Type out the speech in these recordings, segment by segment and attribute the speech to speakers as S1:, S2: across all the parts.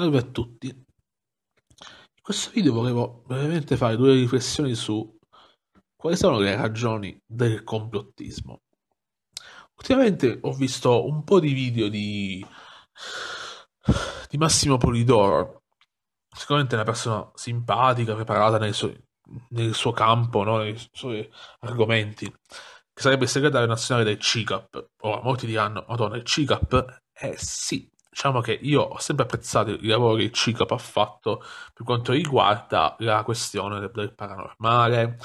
S1: Salve a tutti, in questo video volevo brevemente fare due riflessioni su quali sono le ragioni del complottismo. Ultimamente ho visto un po' di video di, di Massimo Polidoro, sicuramente una persona simpatica, preparata nel suo, nel suo campo, no? nei suoi argomenti, che sarebbe il segretario nazionale del CICAP. Ora, molti diranno, madonna, il CICAP? Eh sì, diciamo che io ho sempre apprezzato i lavori che Ciclope ha fatto per quanto riguarda la questione del, del paranormale,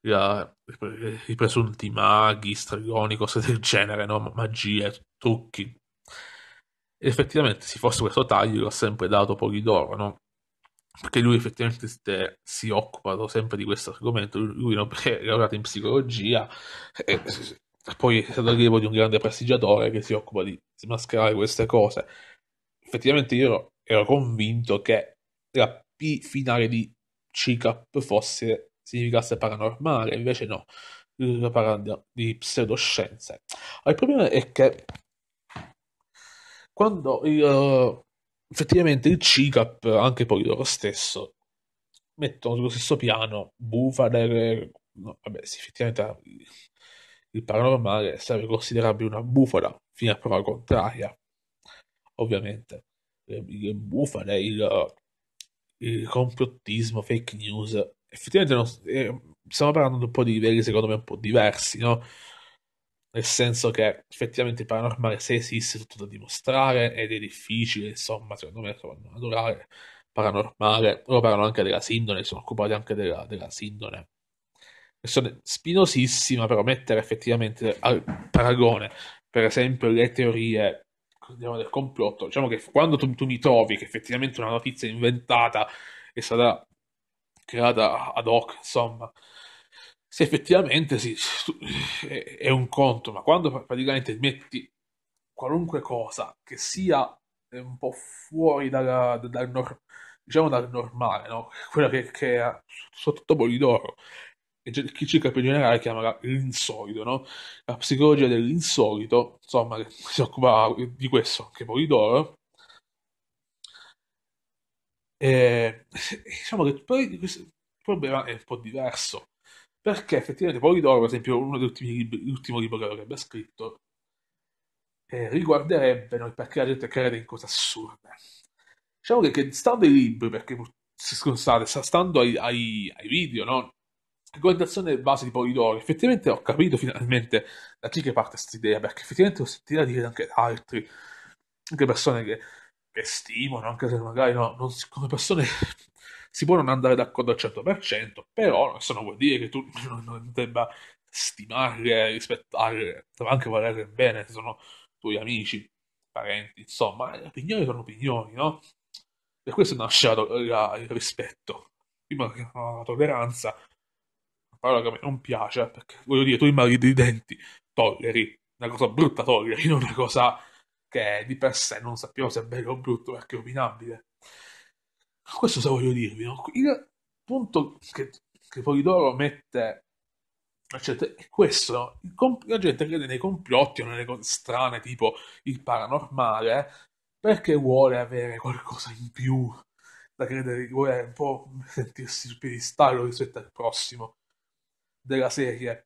S1: la, i presunti maghi, stregoni, cose del genere, no? magie, trucchi. E effettivamente, se fosse questo taglio, l'ho sempre dato Polidoro, no? perché lui effettivamente si occupa sempre di questo argomento, lui non è lavorato in psicologia e poi è stato allievo di un grande prestigiatore che si occupa di smascherare queste cose effettivamente io ero convinto che la P finale di C-Cup fosse, significasse paranormale, invece no, la paranda di pseudoscienze. Il problema è che quando il, effettivamente il C-Cup, anche poi loro stesso, mettono sullo stesso piano bufale, no, vabbè sì, effettivamente il paranormale sarebbe considerabile una bufala fino a prova contraria ovviamente. Buffa, il, il complottismo, fake news. Effettivamente non, eh, stiamo parlando di un po' di livelli, secondo me, un po' diversi, no? Nel senso che effettivamente il paranormale se esiste è tutto da dimostrare ed è difficile, insomma, secondo me, naturale, paranormale. Loro parlano anche della sindone, sono occupati anche della, della sindone questione spinosissima, però mettere effettivamente al paragone, per esempio, le teorie diciamo, del complotto, diciamo che quando tu, tu mi trovi che effettivamente una notizia inventata è stata creata ad hoc, insomma, se effettivamente sì, è un conto, ma quando praticamente metti qualunque cosa che sia un po' fuori dalla, dal, dal, diciamo dal normale, no? quella che, che è sotto l'idoro, chi cerca più in generale chiama l'insolito, no? la psicologia dell'insolito, insomma, che si occupa di questo anche Polidoro. E, diciamo che poi questo problema è un po' diverso, perché effettivamente Polidoro, per esempio, uno degli ultimi libri, l'ultimo libro che avrebbe scritto, eh, riguarderebbe no, perché la gente crede in cose assurde. Diciamo che, che stando ai libri, perché scusate, stando ai, ai, ai video, no? argomentazione base di Polidoro, effettivamente ho capito finalmente da chi che parte questa idea, perché effettivamente ho sentito dire anche da altri, anche persone che, che stimano, anche se magari no, non, come persone si può non andare d'accordo al 100%, però questo non vuol dire che tu non, non debba stimare, rispettare, anche valere bene se sono tuoi amici, parenti, insomma, le opinioni sono opinioni, no? Per questo nasce la, la, il rispetto, prima che la tolleranza, parola che a me non piace, perché voglio dire, tu i mali dei denti tolleri, una cosa brutta tolleri, non una cosa che di per sé non sappiamo se è bello o brutto perché è opinabile. Questo se voglio dirvi, no? il punto che, che Polidoro mette eccetera, è questo, no? comp- la gente crede nei complotti o nelle cose strane tipo il paranormale perché vuole avere qualcosa in più da credere, vuole un po' sentirsi sul piedistallo rispetto al prossimo della serie.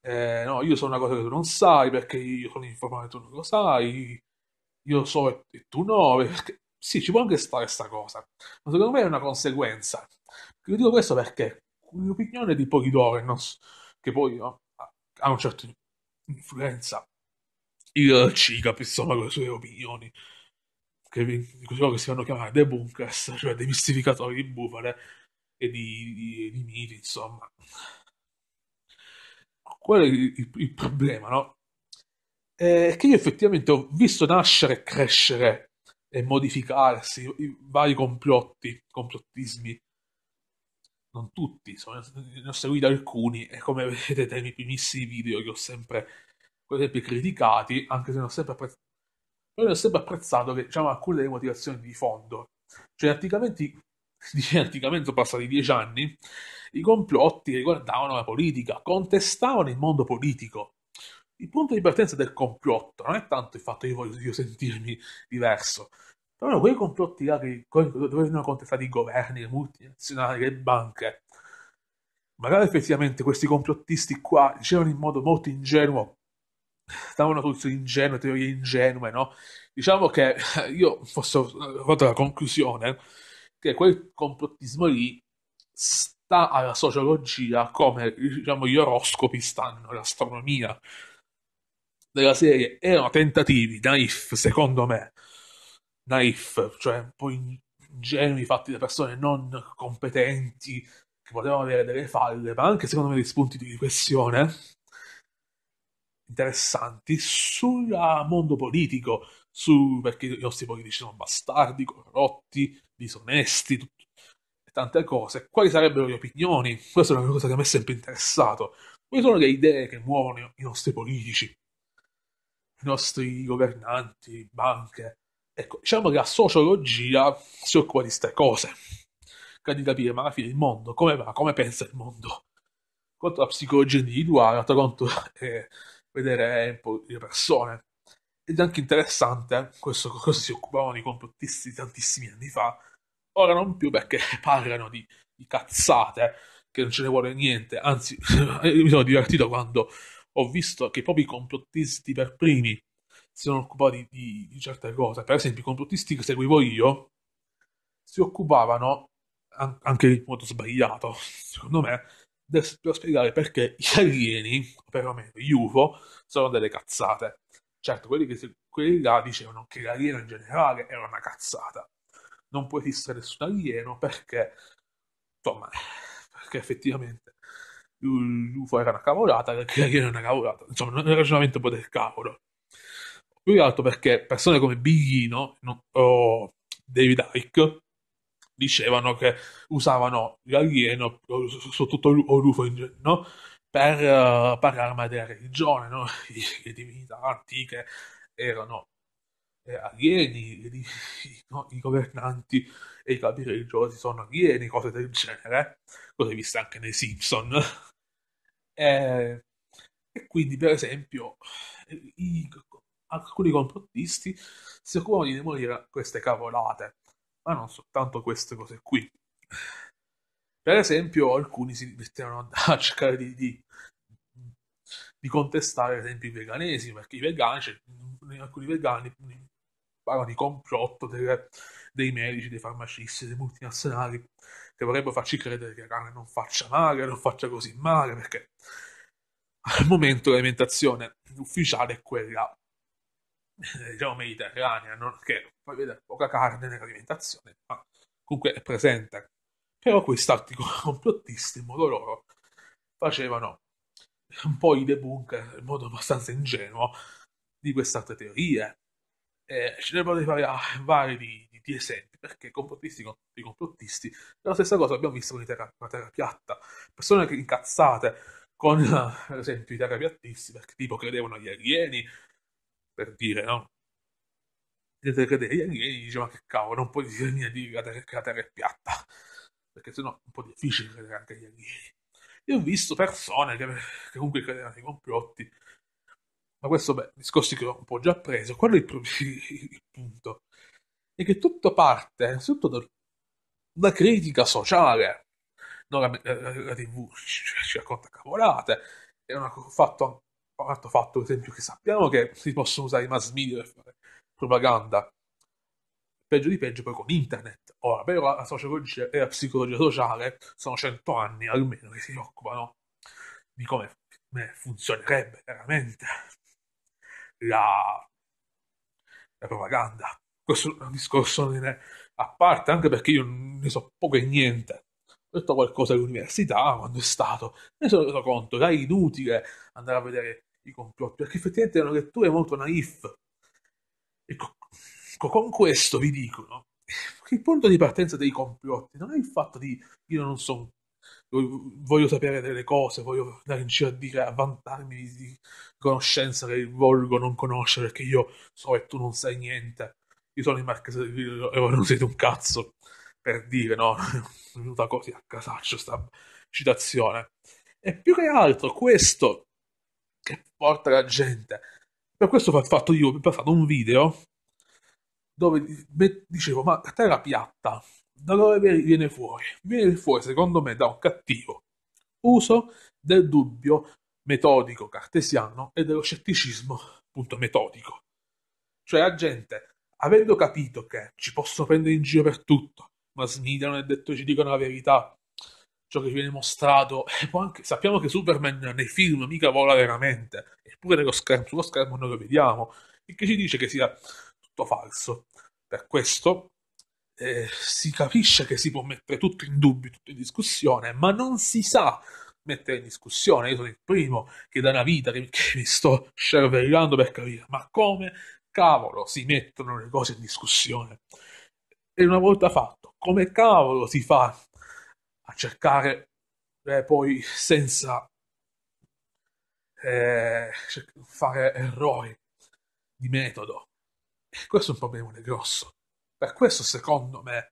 S1: Eh, no, io so una cosa che tu non sai perché io sono informato e tu non lo sai, io so e, e tu no, perché... sì, ci può anche stare questa cosa, ma secondo me è una conseguenza. Io dico questo perché l'opinione di Polidorinos, che poi no, ha una certa influenza, il insomma, con le sue opinioni, che, che si fanno chiamare The Bunkers, cioè dei mistificatori di bufale e di, di, di miti, insomma quello è il, il problema, no? È che io effettivamente ho visto nascere e crescere e modificarsi i, vari complotti, complottismi. Non tutti, sono, ne ho seguiti alcuni e come vedete nei miei primissimi video che ho sempre, per criticati, anche se ne ho sempre apprezzato però ho sempre apprezzato che, diciamo, alcune delle motivazioni di fondo. Cioè, praticamente si dice anticamente sono passati dieci anni, i complotti riguardavano la politica, contestavano il mondo politico. Il punto di partenza del complotto non è tanto il fatto che io voglio sentirmi diverso, però quei complotti là che, dove venivano contestati i governi, le multinazionali, le banche, magari effettivamente questi complottisti qua dicevano in modo molto ingenuo, davano soluzioni ingenue, teorie ingenue, no? Diciamo che io ho fatto la conclusione che quel complottismo lì sta alla sociologia come diciamo, gli oroscopi stanno all'astronomia della serie erano tentativi naif secondo me naif cioè un po' ingenui fatti da persone non competenti che potevano avere delle falle ma anche secondo me dei spunti di riflessione interessanti sul mondo politico su perché i nostri politici sono bastardi, corrotti disonesti, e tante cose, quali sarebbero le opinioni? Questa è una cosa che a me è sempre interessato. Quali sono le idee che muovono i nostri politici, i nostri governanti, banche? Ecco, diciamo che la sociologia si occupa di queste cose, che di capire ma alla fine il mondo come va, come pensa il mondo. Quanto la psicologia individuale, l'altro quanto è vedere le persone. Ed è anche interessante, questo cosa si occupavano i complottisti tantissimi anni fa, Ora non più perché parlano di, di cazzate, che non ce ne vuole niente, anzi mi sono divertito quando ho visto che proprio i complottisti per primi si sono occupati di, di certe cose. Per esempio i complottisti che seguivo io si occupavano, anche in modo sbagliato, secondo me, per spiegare perché gli alieni, o perlomeno gli UFO, sono delle cazzate. Certo, quelli, che, quelli là dicevano che l'alieno in generale era una cazzata non può esistere nessun alieno eh, perché, insomma, perché effettivamente l'UFO era una cavolata, perché l'alieno era una cavolata, insomma, un ragionamento un po' del cavolo. Più che altro perché persone come Biglino o David Icke dicevano che usavano l'alieno, soprattutto l'UFO in genere, no? per uh, parlare della religione, no? le divinità antiche erano eh, alieni, no? i governanti e i capi religiosi sono alieni, cose del genere, cose viste anche nei Simpson. e, eh, e quindi, per esempio, i, alcuni complottisti si occupano di demolire queste cavolate, ma non soltanto queste cose qui. Per esempio, alcuni si mettevano a cercare di, di, di contestare, ad esempio, i veganesi, perché i vegani, cioè, alcuni vegani parla di complotto delle, dei medici, dei farmacisti, dei multinazionali che vorrebbero farci credere che la carne non faccia male, non faccia così male, perché al momento l'alimentazione ufficiale è quella eh, diciamo mediterranea, non che poi vede poca carne nell'alimentazione, ma comunque è presente. Però questi articoli complottisti, in modo loro, facevano un po' i debunker in modo abbastanza ingenuo di queste altre teorie, eh, ce ne potete fare ah, vari di, di, di, esempi, perché complottisti contro i complottisti. La stessa cosa abbiamo visto con la terra, terra piatta, persone che incazzate con, eh, ad esempio, i terrapiattisti, perché tipo credevano agli alieni, per dire, no? Vedete credere agli alieni, dice, ma che cavolo, non puoi dire niente di che la terra è piatta, perché sennò è un po' difficile credere anche agli alieni. Io ho visto persone che, che comunque credevano ai complotti, ma questo beh, discorsi che ho un po' già preso, quello è il, il punto, è che tutto parte innanzitutto da una critica sociale, non la, eh, la, la tv ci, ci racconta cavolate, è un fatto, fatto, fatto, esempio che sappiamo che si possono usare i mass media per fare propaganda, peggio di peggio poi con internet, ora però la sociologia e la psicologia sociale sono cento anni almeno che si occupano di come funzionerebbe veramente la, la propaganda. Questo è un discorso a parte, anche perché io ne so poco e niente. Ho detto qualcosa all'università quando è stato, ne sono reso conto, è inutile andare a vedere i complotti, perché effettivamente erano letture molto naif. E con questo vi dico, no? il punto di partenza dei complotti non è il fatto di io non sono voglio sapere delle cose, voglio andare in giro a dire, a vantarmi di, conoscenza che il volgo non conosce perché io so e tu non sai niente. Io sono in Mark e voi non siete un cazzo per dire, no? È venuta così a casaccio sta citazione. E più che altro questo che porta la gente. Per questo ho fatto io, ho fatto un video dove dicevo, ma a terra piatta, da dove viene fuori? Viene fuori, secondo me, da un cattivo uso del dubbio metodico cartesiano e dello scetticismo appunto metodico. Cioè la gente, avendo capito che ci possono prendere in giro per tutto, ma smidano e detto ci dicono la verità, ciò che ci viene mostrato, eh, anche, sappiamo che Superman nei film mica vola veramente, eppure nello schermo, sullo schermo noi lo vediamo, il che ci dice che sia tutto falso. Per questo eh, si capisce che si può mettere tutto in dubbio, tutto in discussione, ma non si sa mettere in discussione. Io sono il primo che da una vita che, che mi sto cervellando per capire, ma come cavolo si mettono le cose in discussione? E una volta fatto, come cavolo si fa a cercare eh, poi senza eh, cioè, fare errori di metodo? E questo è un problema grosso. Per questo, secondo me,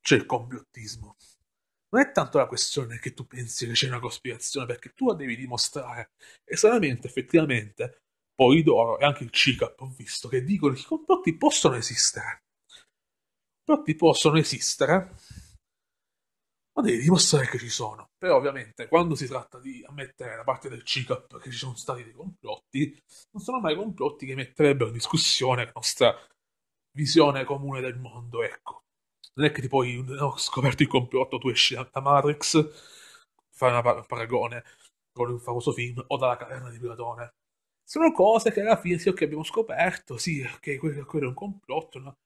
S1: c'è il complottismo. Non è tanto la questione che tu pensi che c'è una cospirazione, perché tu la devi dimostrare. E solamente, effettivamente, Polidoro e anche il CICAP ho visto che dicono che i complotti possono esistere. I complotti possono esistere, ma devi dimostrare che ci sono. Però ovviamente quando si tratta di ammettere da parte del CICAP che ci sono stati dei complotti, non sono mai complotti che metterebbero in discussione la nostra visione comune del mondo, ecco. Non è che ti puoi no, scoperto il complotto, tu esci da Matrix, fai una, un paragone con il famoso film o dalla caverna di Platone. Sono cose che alla fine sì, okay, abbiamo scoperto, sì, che quello, quello è un complotto, no?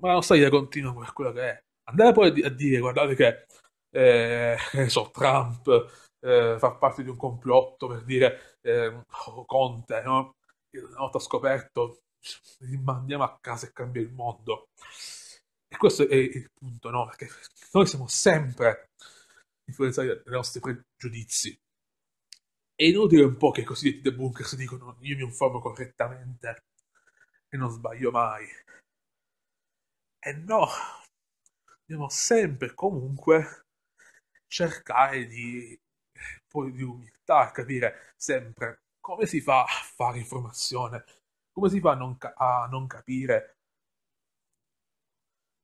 S1: ma la storia continua come quello che è. Andare poi a dire, guardate che, eh, so, Trump eh, fa parte di un complotto per dire eh, Conte, no? Una volta scoperto li mandiamo a casa e cambia il mondo. E questo è il punto, no? Perché noi siamo sempre influenzati dai nostri pregiudizi. È inutile un po' che i cosiddetti debunkers dicono io mi informo correttamente e non sbaglio mai. E no, dobbiamo sempre comunque cercare di, eh, poi di umiltà, capire sempre come si fa a fare informazione, come si fa a non, ca- a non capire,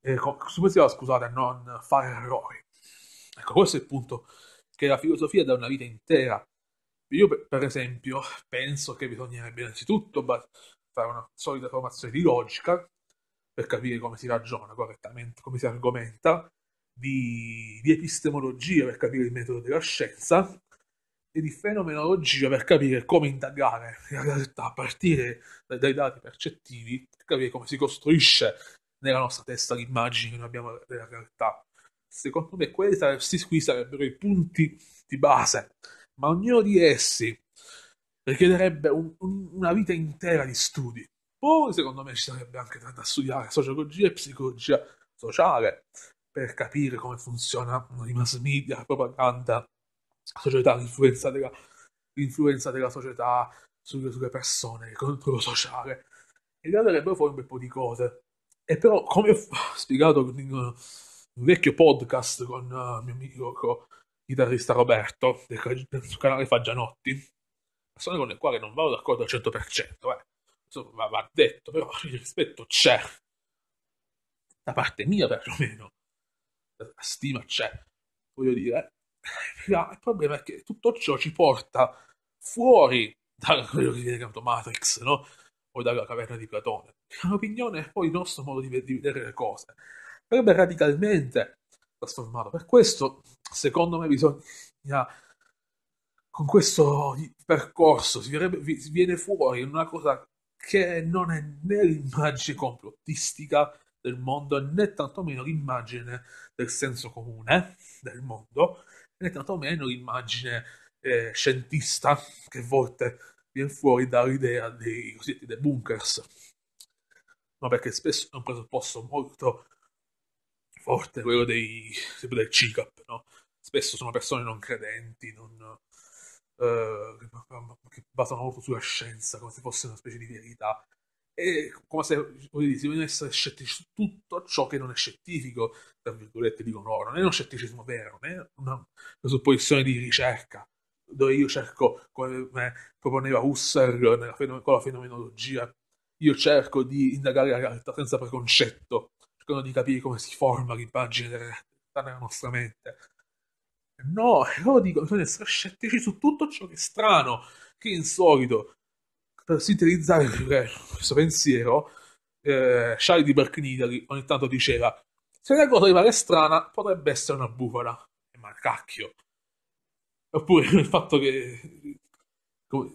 S1: eh, come si fa, scusate, a non fare errori? Ecco, questo è il punto che la filosofia dà una vita intera. Io, per esempio, penso che bisognerebbe innanzitutto fare una solida formazione di logica per capire come si ragiona correttamente, come si argomenta, di, di epistemologia per capire il metodo della scienza, e di fenomenologia per capire come indagare la realtà a partire dai dati percettivi, per capire come si costruisce nella nostra testa l'immagine che noi abbiamo della realtà. Secondo me questi qui sarebbero i punti di base, ma ognuno di essi richiederebbe un, un, una vita intera di studi. Poi secondo me ci sarebbe anche da, da studiare sociologia e psicologia sociale per capire come funziona i mass media, la propaganda società, l'influenza della, l'influenza della società sulle, sulle persone, il controllo sociale. In realtà avrebbero fuori un bel po' di cose. E però, come ho spiegato in un vecchio podcast con uh, mio amico con chitarrista Roberto del, del suo canale Fagianotti, persone con le quali non vado d'accordo al 100%, eh. Insomma, va detto, però il rispetto c'è, da parte mia perlomeno, la stima c'è, voglio dire, la, ah, il problema è che tutto ciò ci porta fuori da quello che viene chiamato Matrix, no? O dalla caverna di Platone. Che è un'opinione poi il nostro modo di, di vedere le cose. Verrebbe radicalmente trasformato. Per questo, secondo me, bisogna con questo percorso si, verrebbe, si viene fuori una cosa che non è né l'immagine complottistica del mondo né tantomeno l'immagine del senso comune eh, del mondo, né tantomeno l'immagine eh, scientista che a volte viene fuori dall'idea dei cosiddetti bunkers, Ma perché spesso è un presupposto molto forte quello dei, del CICAP, no? Spesso sono persone non credenti, non, eh, che basano molto sulla scienza, come se fosse una specie di verità è come se dire, vogliono essere scettici su tutto ciò che non è scientifico, tra virgolette dicono no, non è uno scetticismo vero, non è una presupposizione di ricerca, dove io cerco, come eh, proponeva Husserl fenom- con la fenomenologia, io cerco di indagare la realtà senza preconcetto, cercando di capire come si forma l'immagine della realtà nella nostra mente. No, loro dicono di essere scettici su tutto ciò che è strano, che è insolito, per sintetizzare questo pensiero, eh, Charlie di Berknideri ogni tanto diceva se una cosa rimane strana potrebbe essere una bufala. Ma cacchio. Oppure il fatto che,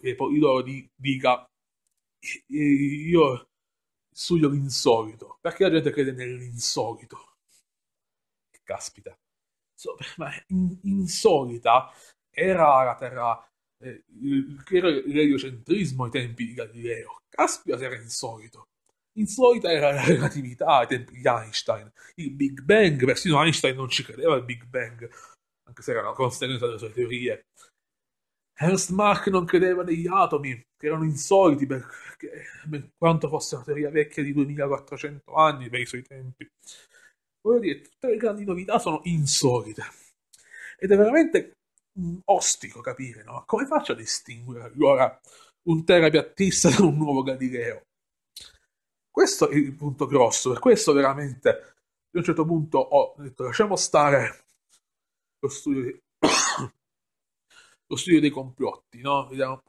S1: che poi loro di, dica io studio l'insolito, perché la gente crede nell'insolito. Caspita. So, ma in, insolita era la terra eh, era l'eliocentrismo ai tempi di Galileo. Caspita se era insolito. Insolita era la relatività ai tempi di Einstein. Il Big Bang, persino Einstein non ci credeva al Big Bang, anche se era una conseguenza delle sue teorie. Ernst Mach non credeva negli atomi, che erano insoliti perché, per quanto fosse una teoria vecchia di 2400 anni per i suoi tempi. Voglio dire, tutte le grandi novità sono insolite. Ed è veramente Mm, ostico capire, no? Come faccio a distinguere allora un terapiattista da un nuovo Galileo? Questo è il punto grosso, per questo veramente a un certo punto ho detto lasciamo stare lo studio, di... lo studio dei complotti, no? Vediamo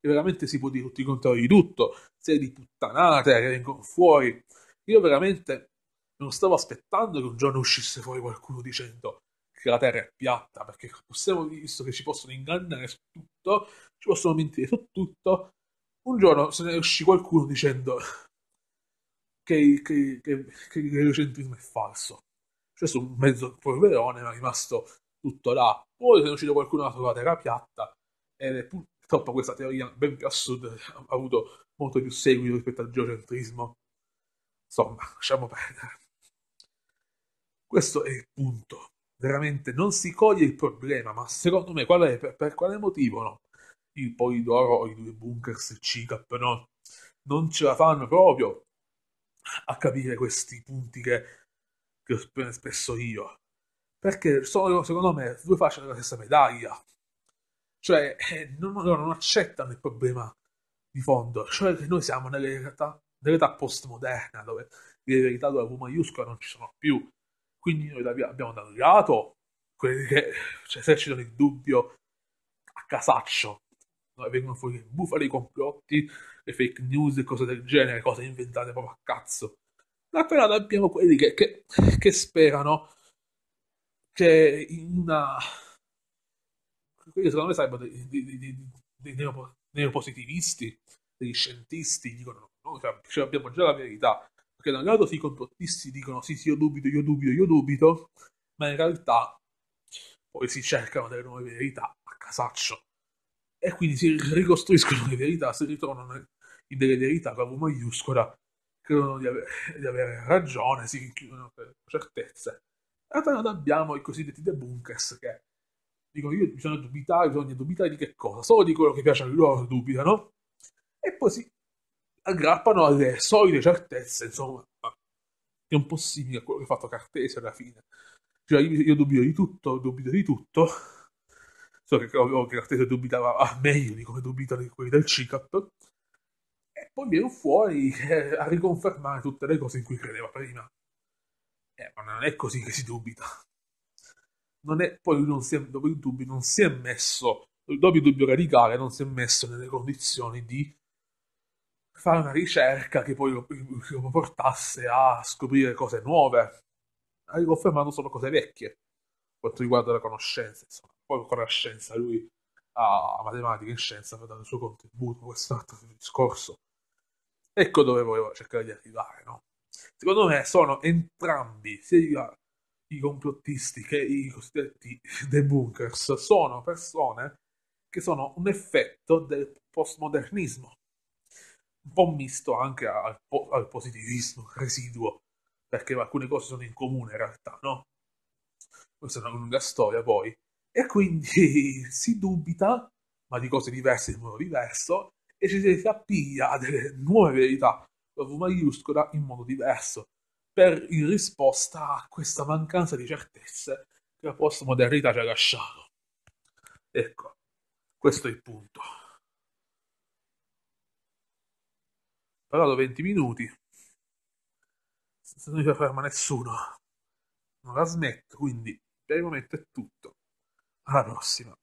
S1: che veramente si può dire tutti i contrari di tutto, serie di puttanate che vengono fuori. Io veramente non stavo aspettando che un giorno uscisse fuori qualcuno dicendo che la Terra è piatta, perché possiamo, visto che ci possono ingannare su tutto, ci possono mentire su tutto, un giorno se ne uscì qualcuno dicendo che, che, che, che il geocentrismo è falso. Cioè su un mezzo polverone ma è rimasto tutto là. Poi se ne è uscito qualcuno che la Terra piatta e purtroppo questa teoria ben più a sud ha avuto molto più seguito rispetto al geocentrismo. Insomma, lasciamo perdere. Questo è il punto veramente non si coglie il problema, ma secondo me qual è, per, per quale motivo no? il Polidoro, i due bunkers e CICAP no? non ce la fanno proprio a capire questi punti che, che ho espresso io. Perché sono, secondo me, due facce della stessa medaglia. Cioè, eh, non, non accettano il problema di fondo. Cioè, che noi siamo nell'età, nell'età postmoderna, dove le verità della V maiuscola non ci sono più quindi noi abbiamo navigato quelli che ci cioè, esercitano il dubbio a casaccio. No, vengono fuori bufali i complotti, le fake news e cose del genere, cose inventate proprio a cazzo. Ma però abbiamo quelli che, che, che sperano che in una... Quelli secondo me sarebbero dei, dei, dei, dei neopositivisti, degli scientisti, dicono no, noi cioè, cioè abbiamo già la verità, perché da un lato sì, i complottisti dicono sì, sì, io dubito, io dubito, io dubito, ma in realtà poi si cercano delle nuove verità a casaccio. E quindi si ricostruiscono le verità, si ritornano in delle verità con la V maiuscola, credono di, aver, di avere ragione, si rinchiudono per certezze. D'altro lato abbiamo i cosiddetti debunkers che dicono io bisogna dubitare, bisogna dubitare di che cosa? Solo di quello che piace a loro dubitano. E poi si aggrappano alle solide certezze, insomma, è un po' simile a quello che ha fatto Cartesi alla fine. Cioè, io, io dubito di tutto, dubito di tutto. So che, ovvio, che Cartesio dubitava meglio di come dubitano quelli del CICAP. E poi viene fuori a riconfermare tutte le cose in cui credeva prima. Eh, ma non è così che si dubita. Non è, poi non si è, dopo il dubbio non si è messo, dopo il dubbio radicale, non si è messo nelle condizioni di fare una ricerca che poi lo, lo portasse a scoprire cose nuove. Hai confermato solo cose vecchie, quanto riguarda la conoscenza, insomma. Poi con la scienza, lui a matematica e scienza per dare il suo contributo a altro discorso. Ecco dove volevo cercare di arrivare, no? Secondo me sono entrambi, sia i complottisti che i cosiddetti debunkers, sono persone che sono un effetto del postmodernismo un po' misto anche al, po- al positivismo residuo, perché alcune cose sono in comune in realtà, no? Questa è una lunga storia poi. E quindi si dubita, ma di cose diverse in modo diverso, e ci si appiglia a delle nuove verità, la V maiuscola, in modo diverso, per in risposta a questa mancanza di certezze che la postmodernità ci ha lasciato. Ecco, questo è il punto. Parlato 20 minuti, senza non mi ferma nessuno. Non la smetto, quindi per il momento è tutto. Alla prossima.